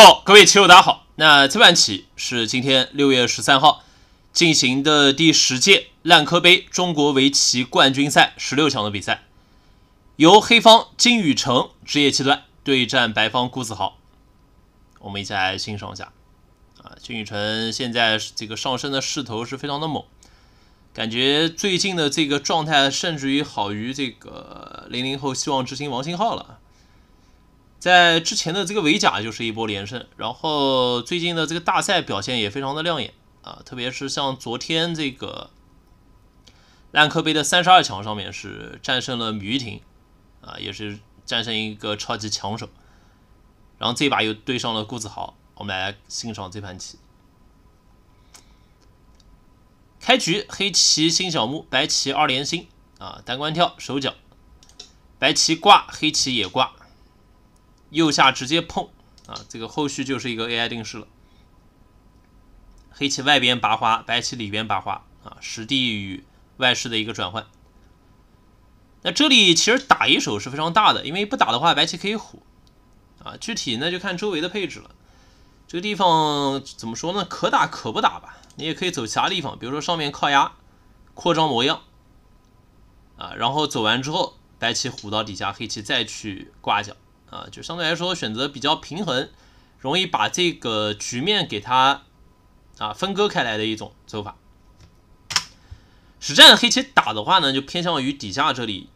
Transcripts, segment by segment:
好，各位棋友，大家好。那这盘棋是今天六月十三号进行的第十届烂柯杯中国围棋冠军赛十六强的比赛，由黑方金宇澄职业七段对战白方顾子豪。我们一起来欣赏一下。啊，金宇澄现在这个上升的势头是非常的猛，感觉最近的这个状态甚至于好于这个零零后希望之星王星浩了。在之前的这个围甲就是一波连胜，然后最近的这个大赛表现也非常的亮眼啊，特别是像昨天这个烂柯杯的三十二强上面是战胜了米玉婷，啊，也是战胜一个超级强手，然后这把又对上了顾子豪，我们来欣赏这盘棋。开局黑棋新小目，白棋二连星啊，单关跳手脚，白棋挂，黑棋也挂。右下直接碰啊，这个后续就是一个 AI 定式了。黑棋外边拔花，白棋里边拔花啊，实地与外势的一个转换。那这里其实打一手是非常大的，因为不打的话，白棋可以虎啊。具体那就看周围的配置了。这个地方怎么说呢？可打可不打吧。你也可以走其他地方，比如说上面靠压、扩张模样啊，然后走完之后，白棋虎到底下，黑棋再去挂角。啊，就相对来说选择比较平衡，容易把这个局面给它啊分割开来的一种走法。实战黑棋打的话呢，就偏向于底下这里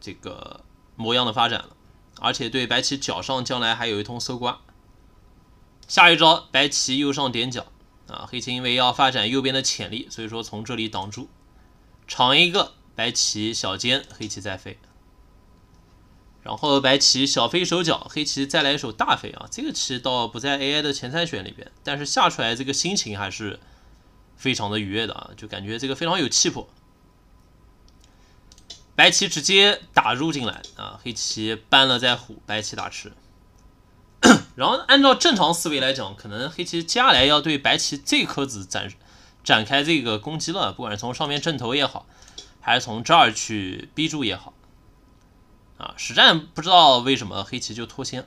这个模样的发展了，而且对白棋脚上将来还有一通搜刮。下一招白棋右上点角，啊，黑棋因为要发展右边的潜力，所以说从这里挡住，长一个白棋小尖，黑棋再飞。然后白棋小飞手脚，黑棋再来一手大飞啊！这个棋倒不在 AI 的前三选里边，但是下出来这个心情还是非常的愉悦的啊，就感觉这个非常有气魄。白棋直接打入进来啊，黑棋搬了再虎，白棋打吃。然后按照正常思维来讲，可能黑棋接下来要对白棋这颗子展展开这个攻击了，不管是从上面正头也好，还是从这儿去逼住也好。啊，实战不知道为什么黑棋就脱先，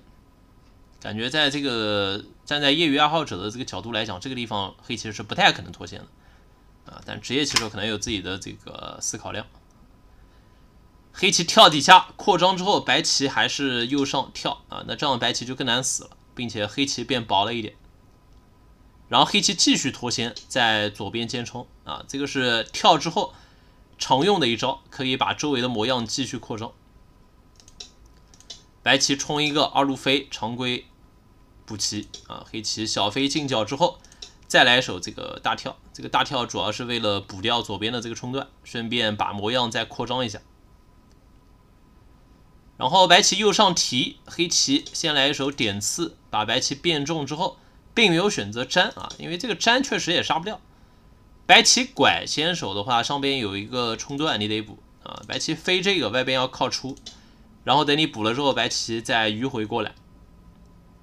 感觉在这个站在业余爱好者的这个角度来讲，这个地方黑棋是不太可能脱先的啊。但职业棋手可能有自己的这个思考量。黑棋跳底下扩张之后，白棋还是右上跳啊，那这样白棋就更难死了，并且黑棋变薄了一点。然后黑棋继续脱先，在左边见冲啊，这个是跳之后常用的一招，可以把周围的模样继续扩张。白棋冲一个二路飞，常规补棋啊。黑棋小飞进角之后，再来一手这个大跳。这个大跳主要是为了补掉左边的这个冲段，顺便把模样再扩张一下。然后白棋右上提，黑棋先来一手点刺，把白棋变重之后，并没有选择粘啊，因为这个粘确实也杀不掉。白棋拐先手的话，上边有一个冲段，你得补啊。白棋飞这个外边要靠出。然后等你补了之后，白棋再迂回过来，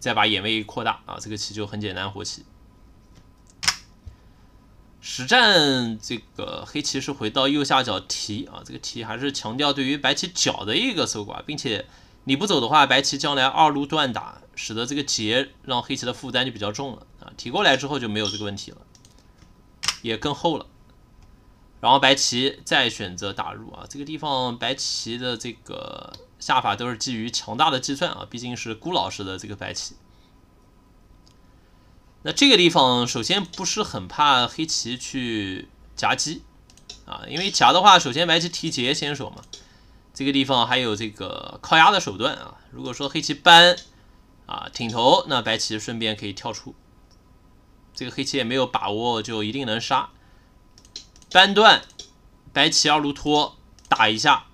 再把眼位扩大啊，这个棋就很简单活棋。实战这个黑棋是回到右下角提啊，这个提还是强调对于白棋角的一个搜刮，并且你不走的话，白棋将来二路断打，使得这个劫让黑棋的负担就比较重了啊。提过来之后就没有这个问题了，也更厚了。然后白棋再选择打入啊，这个地方白棋的这个。下法都是基于强大的计算啊，毕竟是顾老师的这个白棋。那这个地方首先不是很怕黑棋去夹击啊，因为夹的话，首先白棋提劫先手嘛。这个地方还有这个靠压的手段啊。如果说黑棋搬啊挺头，那白棋顺便可以跳出。这个黑棋也没有把握就一定能杀。搬断，白棋二路拖打一下，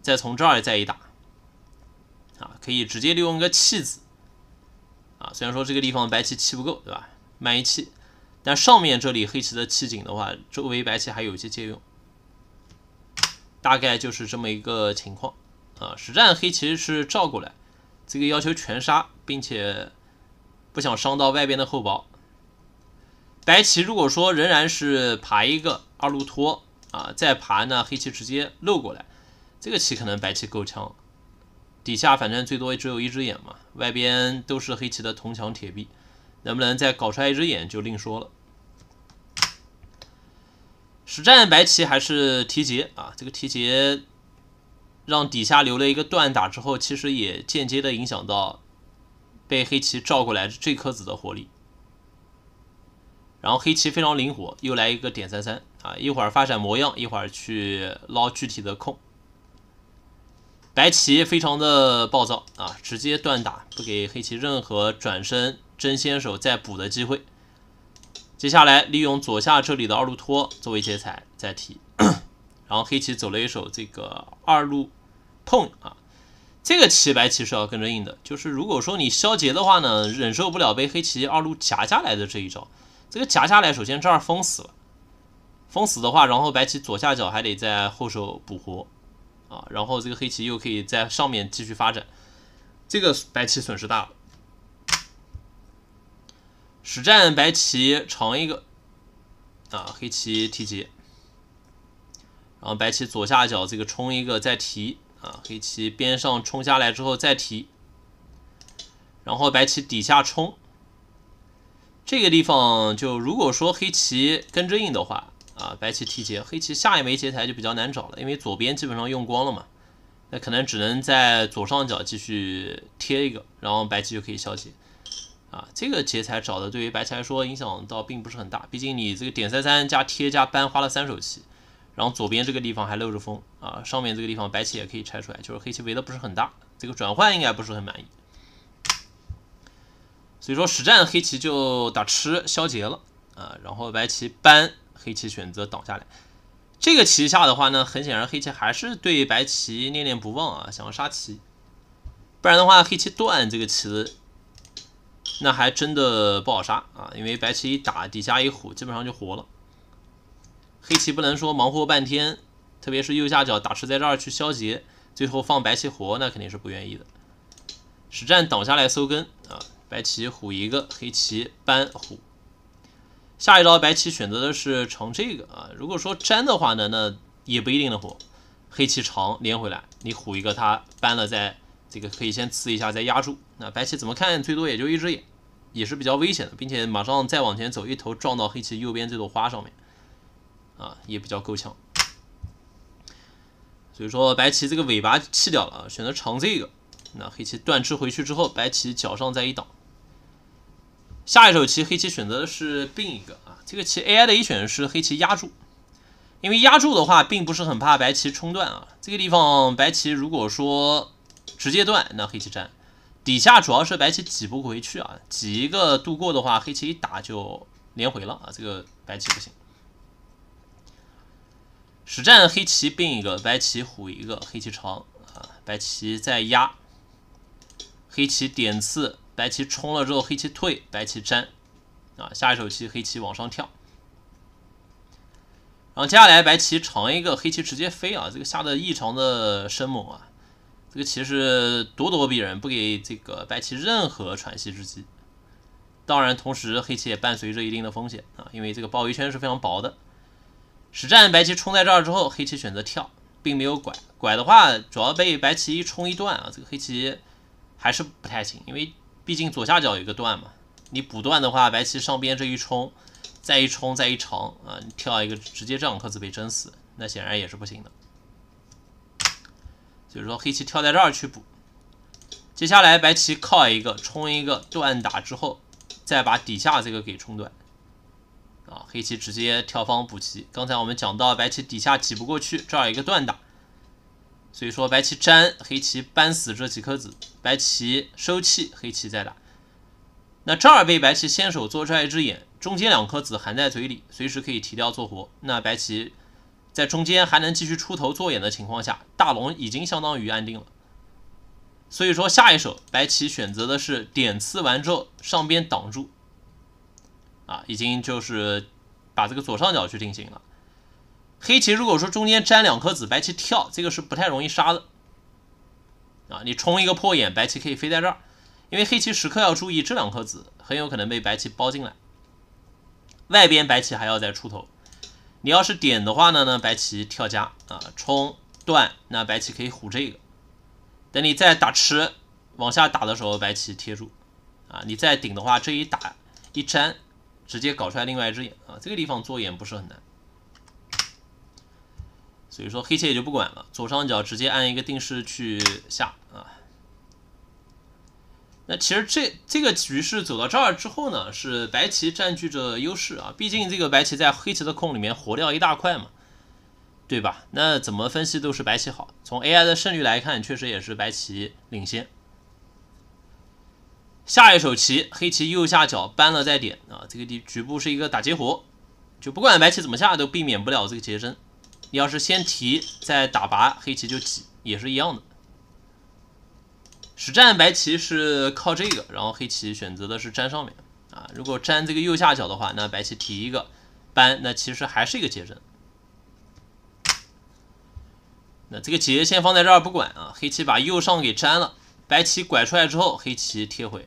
再从这儿再一打。啊，可以直接利用个弃子，啊，虽然说这个地方白棋气不够，对吧？慢一气，但上面这里黑棋的气紧的话，周围白棋还有一些借用，大概就是这么一个情况。啊，实战黑棋是照过来，这个要求全杀，并且不想伤到外边的厚薄。白棋如果说仍然是爬一个二路托啊，再爬呢，黑棋直接露过来，这个棋可能白棋够呛。底下反正最多只有一只眼嘛，外边都是黑棋的铜墙铁壁，能不能再搞出来一只眼就另说了。实战白棋还是提劫啊，这个提劫让底下留了一个断打之后，其实也间接的影响到被黑棋照过来这颗子的活力。然后黑棋非常灵活，又来一个点三三啊，一会儿发展模样，一会儿去捞具体的空。白棋非常的暴躁啊，直接断打，不给黑棋任何转身争先手再补的机会。接下来利用左下这里的二路拖作为劫材再提，然后黑棋走了一手这个二路碰啊，这个棋白棋是要跟着硬的。就是如果说你消劫的话呢，忍受不了被黑棋二路夹下来的这一招。这个夹下来，首先这儿封死了，封死的话，然后白棋左下角还得在后手补活。啊，然后这个黑棋又可以在上面继续发展，这个白棋损失大了。实战白棋长一个，啊，黑棋提劫，然后白棋左下角这个冲一个再提，啊，黑棋边上冲下来之后再提，然后白棋底下冲，这个地方就如果说黑棋跟着应的话。啊，白棋提劫，黑棋下一枚劫材就比较难找了，因为左边基本上用光了嘛，那可能只能在左上角继续贴一个，然后白棋就可以消劫。啊，这个劫材找的对于白棋来说影响倒并不是很大，毕竟你这个点三三加贴加搬花了三手棋，然后左边这个地方还漏着风啊，上面这个地方白棋也可以拆出来，就是黑棋围的不是很大，这个转换应该不是很满意。所以说实战黑棋就打吃消劫了啊，然后白棋搬。黑棋选择挡下来，这个棋下的话呢，很显然黑棋还是对白棋念念不忘啊，想要杀棋。不然的话，黑棋断这个棋子，那还真的不好杀啊，因为白棋一打底下一虎，基本上就活了。黑棋不能说忙活半天，特别是右下角打吃在这儿去消劫，最后放白棋活，那肯定是不愿意的。实战挡下来收根啊，白棋虎一个，黑棋扳虎。下一道白棋选择的是长这个啊，如果说粘的话呢，那也不一定能活。黑棋长连回来，你虎一个，他搬了再这个可以先刺一下再压住。那白棋怎么看，最多也就一只眼，也是比较危险的，并且马上再往前走，一头撞到黑棋右边这朵花上面，啊，也比较够呛。所以说白棋这个尾巴弃掉了，选择长这个。那黑棋断吃回去之后，白棋脚上再一挡。下一手棋，黑棋选择的是并一个啊。这个棋 AI 的一选是黑棋压住，因为压住的话并不是很怕白棋冲断啊。这个地方白棋如果说直接断，那黑棋占。底下主要是白棋挤不回去啊，挤一个渡过的话，黑棋一打就连回了啊。这个白棋不行。实战黑棋并一个，白棋虎一个，黑棋长啊，白棋再压，黑棋点刺。白棋冲了之后，黑棋退，白棋粘，啊，下一手棋黑棋往上跳，然后接下来白棋长一个，黑棋直接飞啊，这个下的异常的生猛啊，这个棋是咄咄逼人，不给这个白棋任何喘息之机。当然，同时黑棋也伴随着一定的风险啊，因为这个包围圈是非常薄的。实战白棋冲在这儿之后，黑棋选择跳，并没有拐，拐的话主要被白棋一冲一段啊，这个黑棋还是不太行，因为。毕竟左下角有一个断嘛，你补断的话，白棋上边这一冲，再一冲，再一长啊，你跳一个，直接这两颗子被蒸死，那显然也是不行的。就是说黑棋跳在这儿去补，接下来白棋靠一个冲一个断打之后，再把底下这个给冲断，啊，黑棋直接跳方补棋。刚才我们讲到白棋底下挤不过去，这儿一个断打。所以说白棋粘黑棋扳死这几颗子，白棋收气，黑棋再打。那这儿被白棋先手做出来一只眼，中间两颗子含在嘴里，随时可以提掉做活。那白棋在中间还能继续出头做眼的情况下，大龙已经相当于安定了。所以说下一手白棋选择的是点刺完之后上边挡住，啊，已经就是把这个左上角去定型了。黑棋如果说中间粘两颗子，白棋跳，这个是不太容易杀的啊。你冲一个破眼，白棋可以飞在这儿，因为黑棋时刻要注意这两颗子，很有可能被白棋包进来。外边白棋还要再出头。你要是点的话呢？呢，白棋跳家啊，冲断，那白棋可以虎这个。等你再打吃，往下打的时候，白棋贴住啊。你再顶的话，这一打一粘，直接搞出来另外一只眼啊。这个地方做眼不是很难。所以说黑棋也就不管了，左上角直接按一个定式去下啊。那其实这这个局势走到这儿之后呢，是白棋占据着优势啊，毕竟这个白棋在黑棋的空里面活掉一大块嘛，对吧？那怎么分析都是白棋好，从 AI 的胜率来看，确实也是白棋领先。下一手棋，黑棋右下角扳了再点啊，这个地局部是一个打劫活，就不管白棋怎么下，都避免不了这个劫争。你要是先提再打拔，黑棋就挤，也是一样的。实战白棋是靠这个，然后黑棋选择的是粘上面啊。如果粘这个右下角的话，那白棋提一个，扳那其实还是一个接阵。那这个劫先放在这儿不管啊。黑棋把右上给粘了，白棋拐出来之后，黑棋贴回，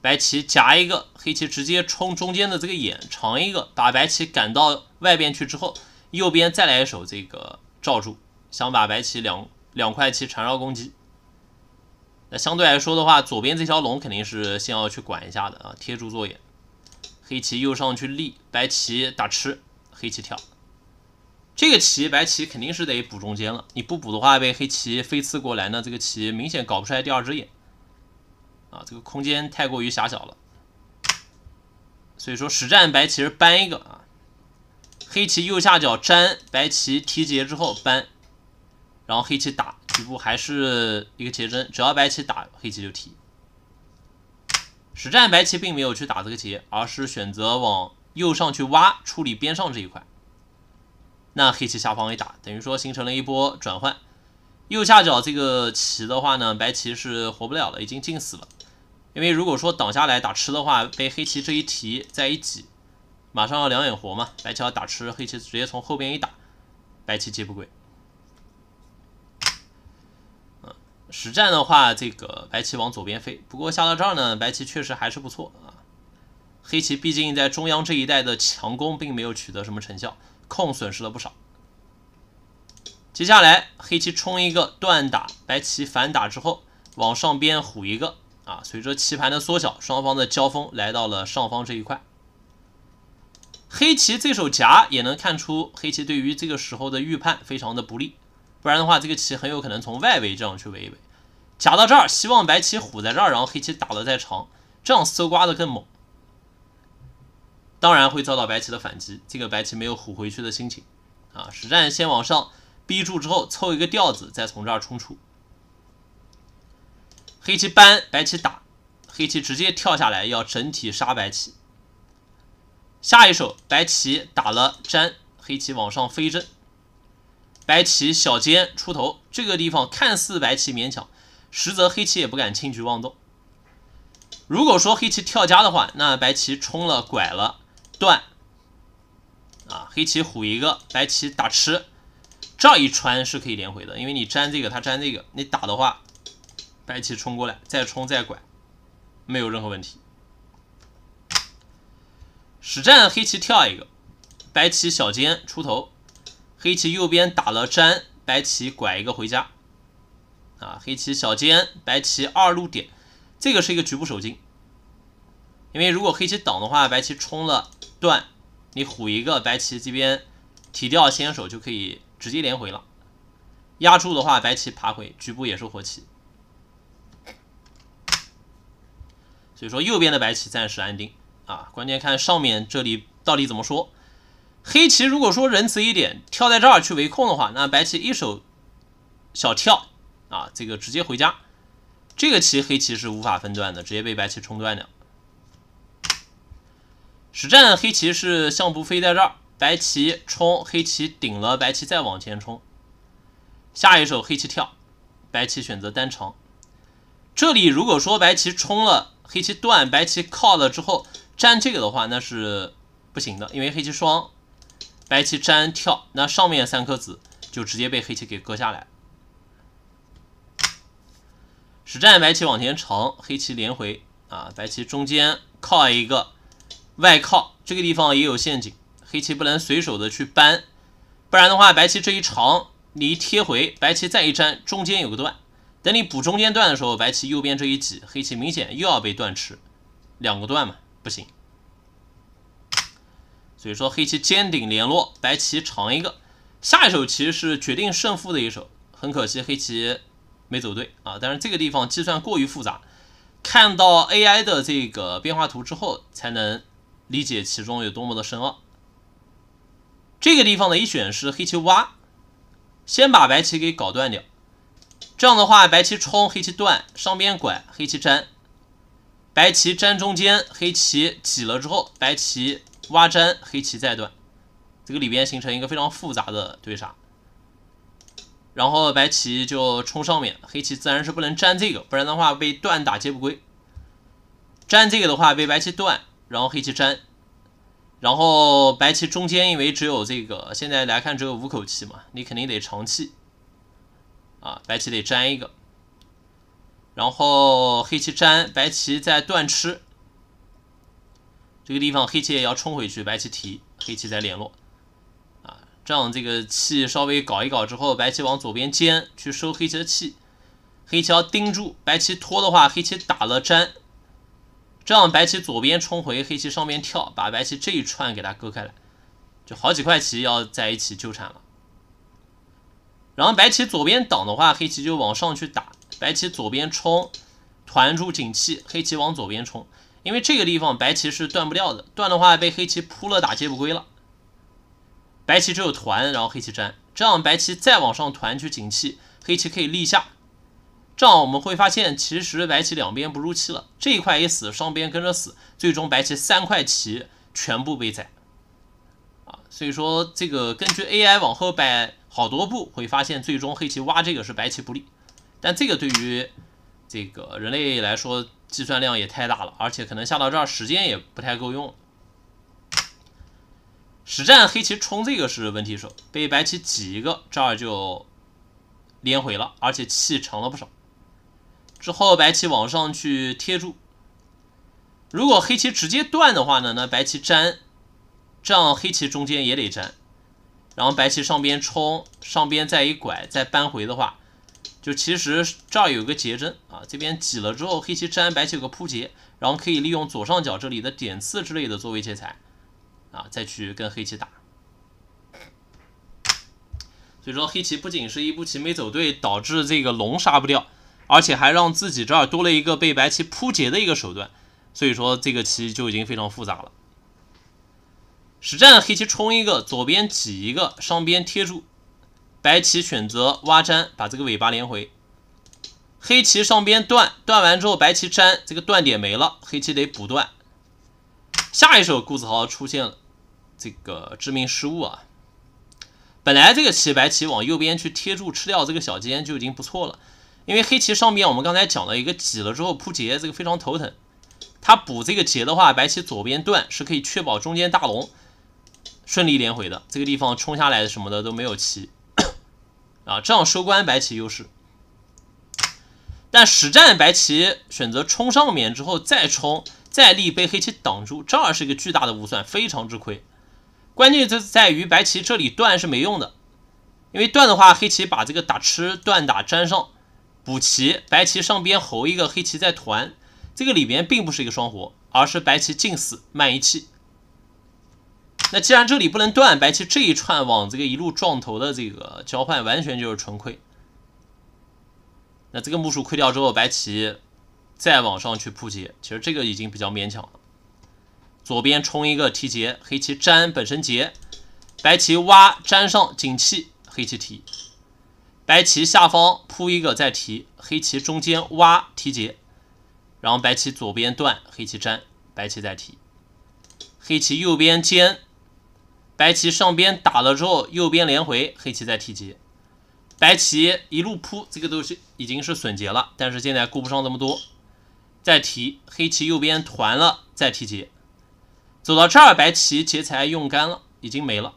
白棋夹一个，黑棋直接冲中间的这个眼长一个，把白棋赶到外边去之后。右边再来一手，这个罩住，想把白棋两两块棋缠绕攻击。那相对来说的话，左边这条龙肯定是先要去管一下的啊，贴住左眼。黑棋右上去立，白棋打吃，黑棋跳。这个棋白棋肯定是得补中间了，你不补的话被黑棋飞刺过来呢，这个棋明显搞不出来第二只眼啊，这个空间太过于狭小了。所以说实战白棋是搬一个啊。黑棋右下角粘，白棋提劫之后扳，然后黑棋打，局部还是一个劫针，只要白棋打，黑棋就提。实战白棋并没有去打这个劫，而是选择往右上去挖，处理边上这一块。那黑棋下方一打，等于说形成了一波转换。右下角这个棋的话呢，白棋是活不了了，已经进死了。因为如果说挡下来打吃的话，被黑棋这一提在一挤，马上要两眼活嘛，白棋要打吃，黑棋直接从后边一打，白棋接不轨。实战的话，这个白棋往左边飞，不过下到这儿呢，白棋确实还是不错啊。黑棋毕竟在中央这一带的强攻并没有取得什么成效，控损失了不少。接下来黑棋冲一个断打，白棋反打之后往上边虎一个啊，随着棋盘的缩小，双方的交锋来到了上方这一块。黑棋这手夹也能看出黑棋对于这个时候的预判非常的不利，不然的话这个棋很有可能从外围这样去围一围，夹到这儿，希望白棋虎在这儿，然后黑棋打的再长，这样搜刮的更猛，当然会遭到白棋的反击，这个白棋没有虎回去的心情，啊，实战先往上逼住之后凑一个调子，再从这儿冲出，黑棋搬，白棋打，黑棋直接跳下来要整体杀白棋。下一手，白棋打了粘，黑棋往上飞针，白棋小尖出头，这个地方看似白棋勉强，实则黑棋也不敢轻举妄动。如果说黑棋跳家的话，那白棋冲了拐了断，啊，黑棋虎一个，白棋打吃，这样一穿是可以连回的，因为你粘这个，他粘这个，你打的话，白棋冲过来，再冲再拐，没有任何问题。实战黑棋跳一个，白棋小尖出头，黑棋右边打了粘，白棋拐一个回家。啊，黑棋小尖，白棋二路点，这个是一个局部守进，因为如果黑棋挡的话，白棋冲了断，你虎一个，白棋这边提掉先手就可以直接连回了。压住的话，白棋爬回，局部也是活棋。所以说，右边的白棋暂时安定。啊，关键看上面这里到底怎么说。黑棋如果说仁慈一点，跳在这儿去围控的话，那白棋一手小跳啊，这个直接回家。这个棋黑棋是无法分段的，直接被白棋冲断了。实战黑棋是象不飞在这儿，白棋冲，黑棋顶了，白棋再往前冲。下一手黑棋跳，白棋选择单长。这里如果说白棋冲了，黑棋断，白棋靠了之后。粘这个的话，那是不行的，因为黑棋双，白棋粘跳，那上面三颗子就直接被黑棋给割下来。实战白棋往前长，黑棋连回啊，白棋中间靠一个外靠，这个地方也有陷阱，黑棋不能随手的去搬，不然的话，白棋这一长，你一贴回，白棋再一粘，中间有个断，等你补中间断的时候，白棋右边这一挤，黑棋明显又要被断吃，两个断嘛。不行，所以说黑棋尖顶联络，白棋长一个，下一手棋是决定胜负的一手。很可惜黑棋没走对啊，但是这个地方计算过于复杂，看到 AI 的这个变化图之后，才能理解其中有多么的深奥。这个地方的一选是黑棋挖，先把白棋给搞断掉，这样的话白棋冲，黑棋断，上边拐，黑棋粘。白棋粘中间，黑棋挤了之后，白棋挖粘，黑棋再断，这个里边形成一个非常复杂的堆杀。然后白棋就冲上面，黑棋自然是不能粘这个，不然的话被断打皆不归。粘这个的话被白棋断，然后黑棋粘，然后白棋中间因为只有这个，现在来看只有五口气嘛，你肯定得长气啊，白棋得粘一个。然后黑棋粘，白棋在断吃。这个地方黑棋也要冲回去，白棋提，黑棋再联络。啊，这样这个气稍微搞一搞之后，白棋往左边尖去收黑棋的气，黑棋要盯住。白棋拖的话，黑棋打了粘，这样白棋左边冲回，黑棋上面跳，把白棋这一串给它割开来，就好几块棋要在一起纠缠了。然后白棋左边挡的话，黑棋就往上去打。白棋左边冲，团住景气，黑棋往左边冲，因为这个地方白棋是断不掉的，断的话被黑棋扑了打劫不归了。白棋只有团，然后黑棋粘，这样白棋再往上团去景气，黑棋可以立下。这样我们会发现，其实白棋两边不入气了，这一块一死，上边跟着死，最终白棋三块棋全部被宰。啊，所以说这个根据 AI 往后摆好多步，会发现最终黑棋挖这个是白棋不利。但这个对于这个人类来说，计算量也太大了，而且可能下到这儿时间也不太够用。实战黑棋冲这个是问题手，被白棋挤一个这儿就连回了，而且气长了不少。之后白棋往上去贴住，如果黑棋直接断的话呢，那白棋粘，这样黑棋中间也得粘，然后白棋上边冲，上边再一拐再扳回的话。就其实这儿有个结针啊，这边挤了之后，黑棋粘白棋有个扑劫，然后可以利用左上角这里的点刺之类的作为劫材，啊，再去跟黑棋打。所以说黑棋不仅是一步棋没走对导致这个龙杀不掉，而且还让自己这儿多了一个被白棋扑劫的一个手段，所以说这个棋就已经非常复杂了。实战黑棋冲一个，左边挤一个，上边贴住。白棋选择挖粘，把这个尾巴连回。黑棋上边断，断完之后，白棋粘这个断点没了，黑棋得补断。下一手顾子豪出现了这个致命失误啊！本来这个棋，白棋往右边去贴住，吃掉这个小尖就已经不错了。因为黑棋上边我们刚才讲了一个挤了之后扑劫，这个非常头疼。他补这个劫的话，白棋左边断是可以确保中间大龙顺利连回的。这个地方冲下来什么的都没有棋。啊，这样收官白棋优势，但实战白棋选择冲上面之后再冲再立被黑棋挡住，这儿是一个巨大的误算，非常之亏。关键就在于白棋这里断是没用的，因为断的话黑棋把这个打吃断打粘上补棋，白棋上边猴一个黑棋再团，这个里边并不是一个双活，而是白棋进死慢一气。那既然这里不能断，白棋这一串往这个一路撞头的这个交换完全就是纯亏。那这个目数亏掉之后，白棋再往上去扑劫，其实这个已经比较勉强了。左边冲一个提劫，黑棋粘本身劫，白棋挖粘上紧气，黑棋提，白棋下方铺一个再提，黑棋中间挖提劫，然后白棋左边断，黑棋粘，白棋再提，黑棋右边尖。白棋上边打了之后，右边连回，黑棋再提子，白棋一路扑，这个都是已经是损劫了，但是现在顾不上这么多，再提，黑棋右边团了，再提子，走到这儿，白棋劫材用干了，已经没了，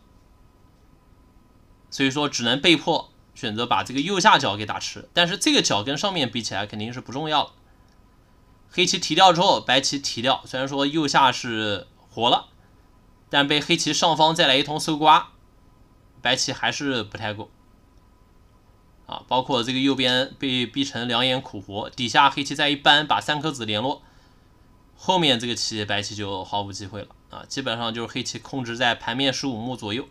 所以说只能被迫选择把这个右下角给打吃，但是这个角跟上面比起来肯定是不重要了，黑棋提掉之后，白棋提掉，虽然说右下是活了。但被黑棋上方再来一通搜刮，白棋还是不太够啊！包括这个右边被逼成两眼苦活，底下黑棋再一扳，把三颗子联络，后面这个棋白棋就毫无机会了啊！基本上就是黑棋控制在盘面十五目左右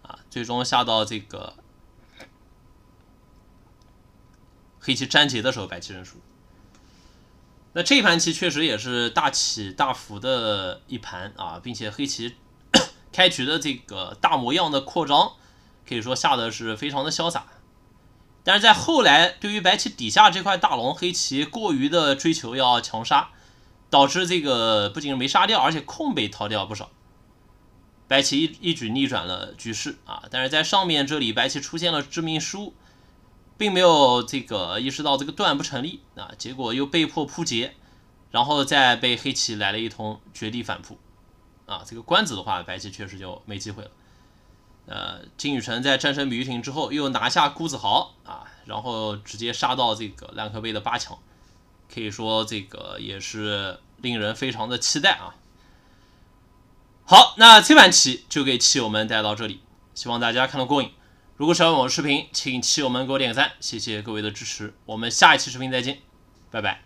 啊，最终下到这个黑棋粘结的时候，白棋认输。那这盘棋确实也是大起大伏的一盘啊，并且黑棋 开局的这个大模样的扩张，可以说下的是非常的潇洒，但是在后来，对于白棋底下这块大龙，黑棋过于的追求要强杀，导致这个不仅没杀掉，而且空被掏掉不少，白棋一一举逆转了局势啊！但是在上面这里，白棋出现了致命失误。并没有这个意识到这个断不成立啊，结果又被迫扑劫，然后再被黑棋来了一通绝地反扑啊，这个官子的话，白棋确实就没机会了。呃，金宇澄在战胜米玉婷之后，又拿下顾子豪啊，然后直接杀到这个兰克杯的八强，可以说这个也是令人非常的期待啊。好，那这盘棋就给棋友们带到这里，希望大家看得过瘾。如果喜欢我的视频，请亲友们给我点个赞，谢谢各位的支持。我们下一期视频再见，拜拜。